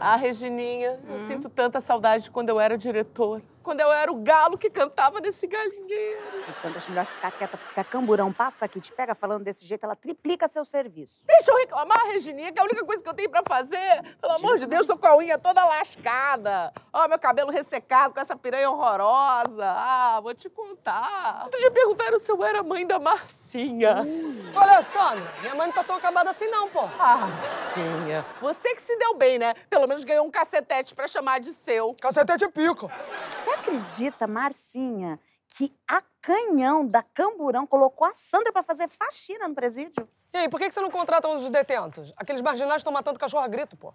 A Regininha, eu sinto tanta saudade quando eu era diretor quando eu era o galo que cantava nesse galinheiro. Santas, melhor ficar quieta, porque se a é camburão passa aqui e te pega falando desse jeito, ela triplica seu serviço. Deixa eu reclamar, Regininha, que é a única coisa que eu tenho pra fazer. Pelo amor de Deus, tô com a unha toda lascada. Ó, meu cabelo ressecado com essa piranha horrorosa. Ah, vou te contar. Outro dia perguntaram se eu era mãe da Marcinha. Hum. Olha só, minha mãe não tá tão acabada assim não, pô. Ah, Marcinha, você que se deu bem, né? Pelo menos ganhou um cacetete pra chamar de seu. Cacetete é pico. Você acredita, Marcinha, que a canhão da Camburão colocou a Sandra para fazer faxina no presídio? E aí, por que você não contrata os detentos? Aqueles marginais estão matando cachorro a grito, pô.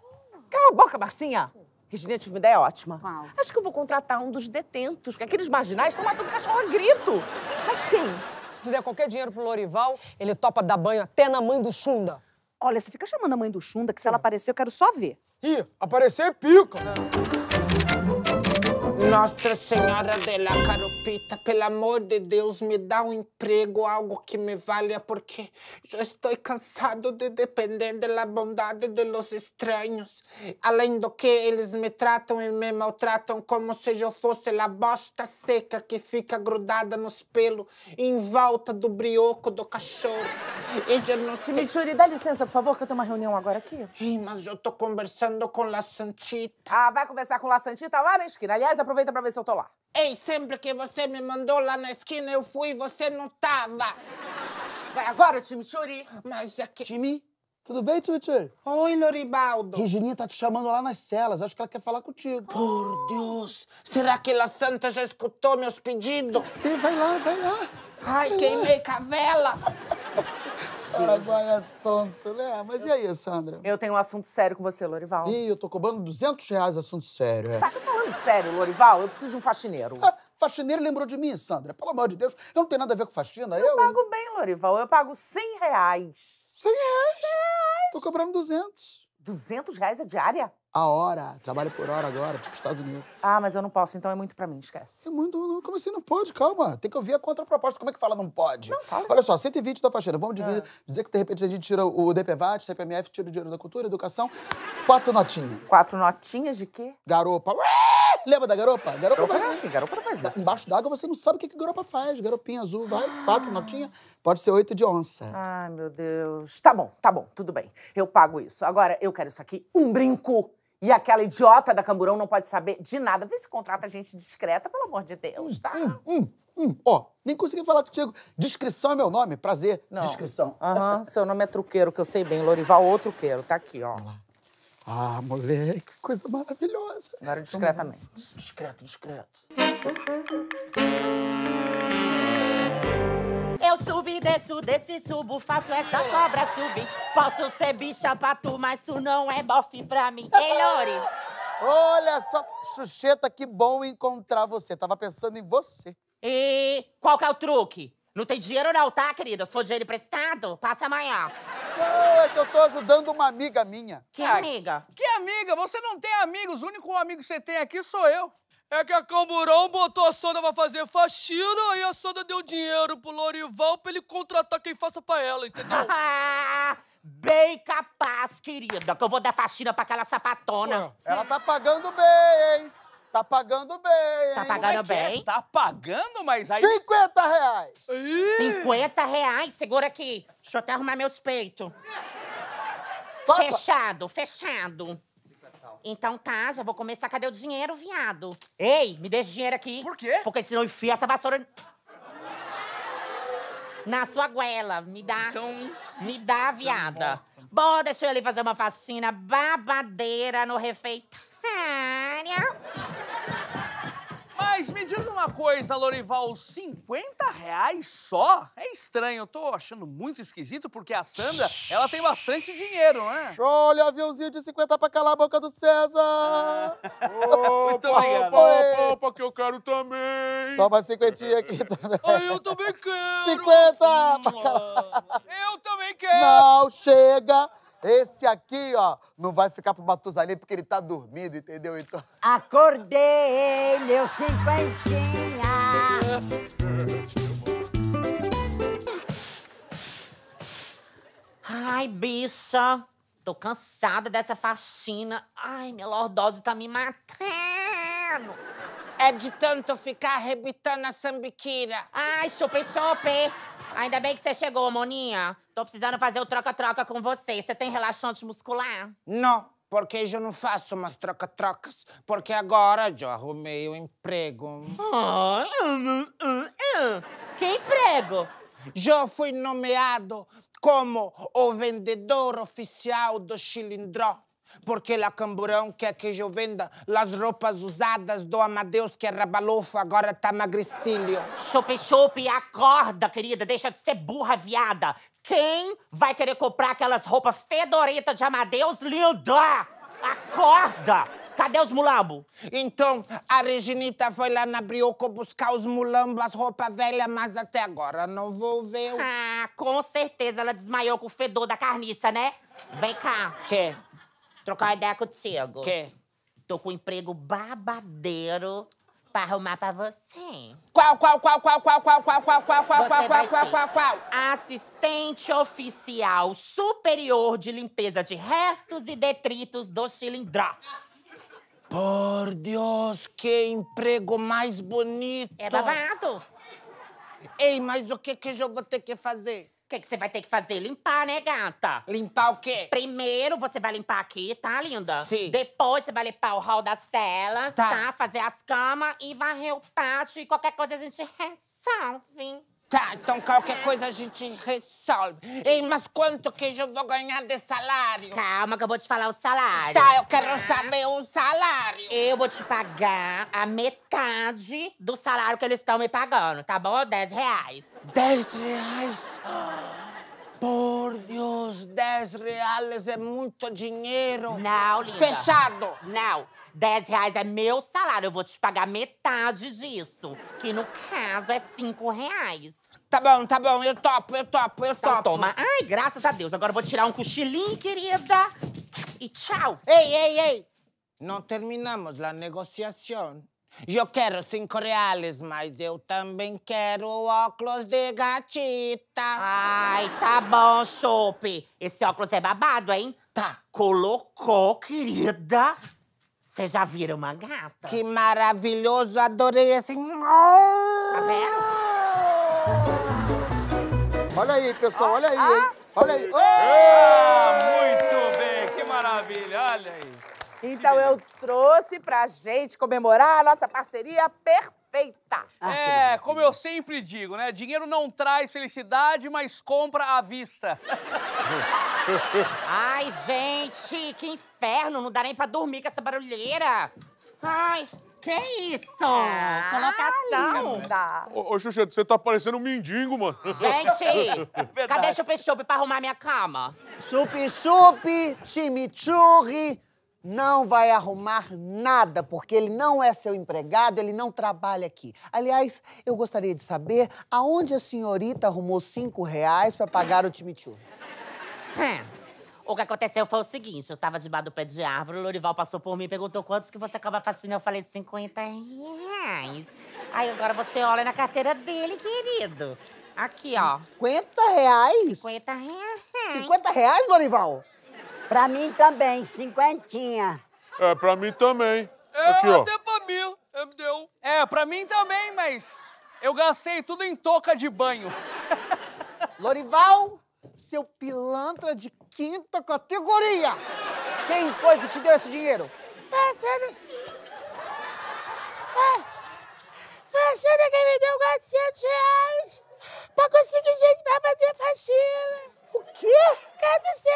Cala a boca, Marcinha! Regina, tive uma ideia é ótima. Acho que eu vou contratar um dos detentos, que aqueles marginais estão matando cachorro a grito. Mas quem? Se tu der qualquer dinheiro pro Lorival, ele topa dar banho até na mãe do Xunda. Olha, você fica chamando a mãe do Xunda, que se ela aparecer, eu quero só ver. Ih, aparecer é pica! Não. Né? Nossa Senhora de la Carupita, pelo amor de Deus, me dá um emprego, algo que me valha, porque já estou cansado de depender da bondade de los estranhos. Além do que, eles me tratam e me maltratam como se eu fosse a bosta seca que fica grudada nos pelos em volta do brioco do cachorro. E de não... Chimichurri, dá licença, por favor, que eu tenho uma reunião agora aqui. Ei, mas eu estou conversando com La Santita. Ah, vai conversar com La Santita lá na esquina. Aliás, aproveita aproveita pra ver se eu tô lá. Ei, sempre que você me mandou lá na esquina, eu fui e você não tava. Vai agora, Churi. Mas é que... Chimi? Tudo bem, Churi? Oi, Loribaldo. Regininha tá te chamando lá nas celas. Acho que ela quer falar contigo. Por Deus. Será que La Santa já escutou meus pedidos? Você vai lá, vai lá. Ai, vai queimei lá. cavela. Paraguai é, é tonto, né? Mas e aí, Sandra? Eu tenho um assunto sério com você, Lorival. Ih, eu tô cobrando 200 reais assunto sério, é. Tá, tá falando sério, Lorival? Eu preciso de um faxineiro. Ah, faxineiro lembrou de mim, Sandra. Pelo amor de Deus, eu não tenho nada a ver com faxina. Eu, eu pago hein? bem, Lorival. Eu pago 100 reais. 100 reais? 100 reais. Tô cobrando 200. 200 reais a é diária? a hora, trabalha por hora agora, tipo Estados Unidos. Ah, mas eu não posso, então é muito pra mim, esquece. É muito, não, como assim não pode? Calma, tem que ouvir a contraproposta. Como é que fala não pode? Não, fala. Olha só, 120 da faxina, vamos dividir, ah. dizer que de repente a gente tira o DPVAT, CPMF, tira o dinheiro da cultura, educação, quatro notinhas. Quatro notinhas de quê? Garopa. Ué! Lembra da garopa? Garopa, não faz isso. Assim, garopa faz tá isso. Embaixo d'água você não sabe o que, que garopa faz. Garopinha azul, vai, quatro notinhas, pode ser oito de onça. Ai, meu Deus. Tá bom, tá bom, tudo bem. Eu pago isso. Agora eu quero isso aqui, um brinco e aquela idiota da Camburão não pode saber de nada. Vê se contrata gente discreta, pelo amor de Deus, hum, tá? Hum, hum, hum. Ó, nem consegui falar contigo. Descrição é meu nome, prazer. Não. Descrição. Aham, seu nome é truqueiro, que eu sei bem. Lorival ou truqueiro. Tá aqui, ó. Ah, moleque, coisa maravilhosa. Agora discretamente. Discreto, discreto. Eu e desço, desse subo, faço essa cobra subir. Posso ser bicha pra tu, mas tu não é bofe pra mim. Ei, Lori! Olha só, Xuxeta, que bom encontrar você. Tava pensando em você. E qual que é o truque? Não tem dinheiro não, tá, querida? Se for dinheiro emprestado, passa amanhã. Não, é que eu tô ajudando uma amiga minha. Que amiga? Que amiga? Você não tem amigos. O único amigo que você tem aqui sou eu. É que a Camburão botou a Sonda pra fazer faxina e a Sonda deu dinheiro pro Lorival pra ele contratar quem faça pra ela, entendeu? bem capaz, querida, que eu vou dar faxina pra aquela sapatona. ela tá pagando bem, hein? Tá pagando bem, hein? Tá pagando é, é bem? É? Tá pagando, mas aí... 50 reais! Ih. 50 reais? Segura aqui. Deixa eu até arrumar meus peitos. Fechado, fechado. Então tá, já vou começar. Cadê o dinheiro, viado? Ei, me deixa o dinheiro aqui. Por quê? Porque senão eu enfio essa vassoura... Na sua goela. Me dá. Então... Me dá, tá viada. Então, bom, deixa eu ali fazer uma faxina babadeira no refeitório. Mas me diz uma coisa, Lorival, 50 reais só? É estranho, eu tô achando muito esquisito, porque a Sandra, ela tem bastante dinheiro, né? Olha, o aviãozinho de 50 pra calar a boca do César! Ah. Opa, opa, opa, opa, que eu quero também! Toma cinquentinha aqui também. Ah, eu também quero! 50! Hum, eu também quero! Não, chega! Esse aqui, ó, não vai ficar pro Matusalém porque ele tá dormindo, entendeu? Então... Acordei, meu cinquentinha. Ai, bicha, tô cansada dessa faxina. Ai, minha lordose tá me matando. É de tanto ficar arrebitando a sambiquira. Ai, super, super. Ainda bem que você chegou, Moninha. Tô precisando fazer o troca-troca com você. Você tem relaxante muscular? Não, porque eu não faço umas troca-trocas. Porque agora eu arrumei o um emprego. Oh, Que emprego? Já fui nomeado como o vendedor oficial do Chilindró porque lá Camburão quer que eu venda as roupas usadas do Amadeus que é rabalofo, agora tá magricílio. Chope, chope, acorda, querida, deixa de ser burra, viada. Quem vai querer comprar aquelas roupas fedorentas de Amadeus, linda? Acorda! Cadê os mulambo? Então, a Reginita foi lá na Brioco buscar os mulambos, as roupas velhas, mas até agora não vou ver. Ah, com certeza ela desmaiou com o fedor da carniça, né? Vem cá. Quê? trocar ideia contigo. Quê? Tô com um emprego babadeiro pra arrumar pra você. Qual, qual, qual, qual, qual, qual, qual, qual, qual, qual, qual, qual, qual, qual, qual? Assistente oficial superior de limpeza de restos e detritos do cilindro. Por Deus, que emprego mais bonito! É babado! Ei, mas o que que eu vou ter que fazer? O que, que você vai ter que fazer? Limpar, né, gata? Limpar o quê? Primeiro você vai limpar aqui, tá, linda? Sim. Depois você vai limpar o hall das celas, tá? tá? Fazer as camas e varrer o pátio. E qualquer coisa a gente resolve. Tá, então qualquer coisa a gente resolve. Ei, mas quanto que eu vou ganhar de salário? Calma, que eu vou te falar o salário. Tá, eu quero tá? saber o salário. Eu vou te pagar a metade do salário que eles estão me pagando, tá bom? 10 reais. 10 reais? Por Deus, 10 reais é muito dinheiro. Não, linda. Fechado. Não. 10 reais é meu salário, eu vou te pagar metade disso. Que no caso é 5 reais. Tá bom, tá bom, eu topo, eu topo, eu então, topo. Toma. Ai, graças a Deus. Agora eu vou tirar um cochilinho, querida. E tchau. Ei, ei, ei. Não terminamos a negociação. Eu quero cinco reais, mas eu também quero óculos de gatita. Ai, tá bom, Chope. Esse óculos é babado, hein? Tá. Colocou, querida. Você já vira uma gata? Que maravilhoso, adorei esse... Tá vendo? Olha aí, pessoal, olha aí, Olha aí. Oh! muito bem, que maravilha, olha aí. Então eu trouxe pra gente comemorar a nossa parceria perfeita. Ah, é, como eu sempre digo, né? Dinheiro não traz felicidade, mas compra à vista. Ai, gente, que inferno! Não dá nem pra dormir com essa barulheira. Ai, que isso? Ah, Colocação. Ô, ô, Xuxa, você tá parecendo um mendigo, mano. Gente, é cadê o chupi chup pra arrumar minha cama? Chupi-chupi, chimichurri, não vai arrumar nada, porque ele não é seu empregado, ele não trabalha aqui. Aliás, eu gostaria de saber aonde a senhorita arrumou cinco reais para pagar o time é. O que aconteceu foi o seguinte, eu tava debaixo do pé de árvore, o Lorival passou por mim e perguntou quantos que você acaba faxina. Eu falei, 50 reais. Aí agora você olha na carteira dele, querido. Aqui, ó. 50 reais? 50 reais. 50 reais, Lorival? Pra mim também, cinquentinha. É, pra mim também. É, Aqui, ó. É, até pra mim, é, me deu. É, pra mim também, mas eu gastei tudo em touca de banho. Lorival, seu pilantra de quinta categoria. Quem foi que te deu esse dinheiro? Você... Você que me deu 400 reais pra conseguir gente pra fazer faxina. 700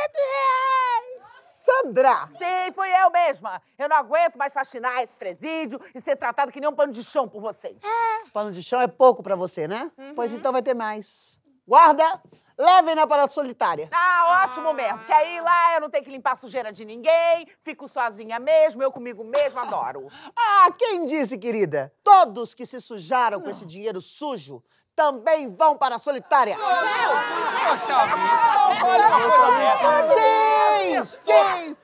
reais! Sandra! Sim, fui eu mesma. Eu não aguento mais faxinar esse presídio e ser tratado que nem um pano de chão por vocês. É. Pano de chão é pouco pra você, né? Uhum. Pois então vai ter mais. Guarda, levem na parada solitária. Ah, ótimo mesmo. Que aí lá eu não tenho que limpar a sujeira de ninguém, fico sozinha mesmo, eu comigo mesma, adoro. ah, quem disse, querida? Todos que se sujaram não. com esse dinheiro sujo também vão para a solitária. Sim, sim,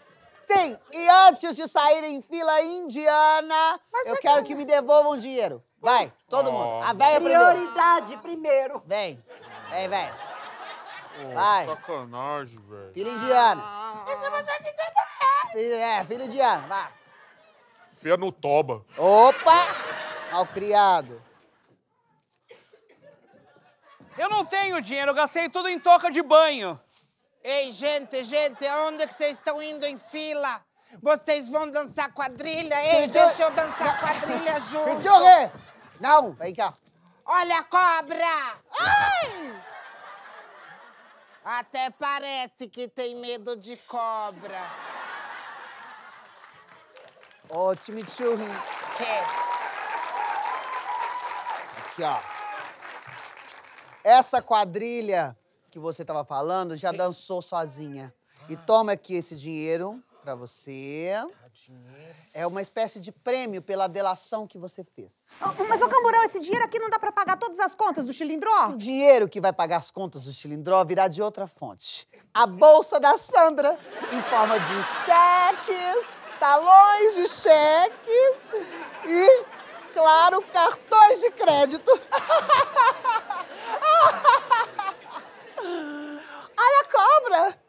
sim. E antes de saírem em fila indiana, eu é quero que me devolvam dinheiro. Vai, todo mundo. A velha primeiro. Prioridade primeiro. Vem, vem, vem. Vai. Sacanagem, velho. Fila indiana. Deixa você 50 reais. É, fila indiana, vai. Fia no toba. Opa! criado eu não tenho dinheiro, eu gastei tudo em toca de banho. Ei, gente, gente, aonde é que vocês estão indo em fila? Vocês vão dançar quadrilha? Ei, deixa eu dançar quadrilha junto. Senhor, não, vem cá. Olha a cobra! Ai! Até parece que tem medo de cobra. Ô, oh, Chimichurri. Que? Aqui, ó. Essa quadrilha que você estava falando já Sim. dançou sozinha. E toma aqui esse dinheiro para você. Tá, é uma espécie de prêmio pela delação que você fez. Oh, mas, ô Camburão, esse dinheiro aqui não dá para pagar todas as contas do Chilindró? O dinheiro que vai pagar as contas do Chilindró virá de outra fonte. A bolsa da Sandra, em forma de cheques, talões de cheques e, claro, cartões de crédito. Olha a cobra!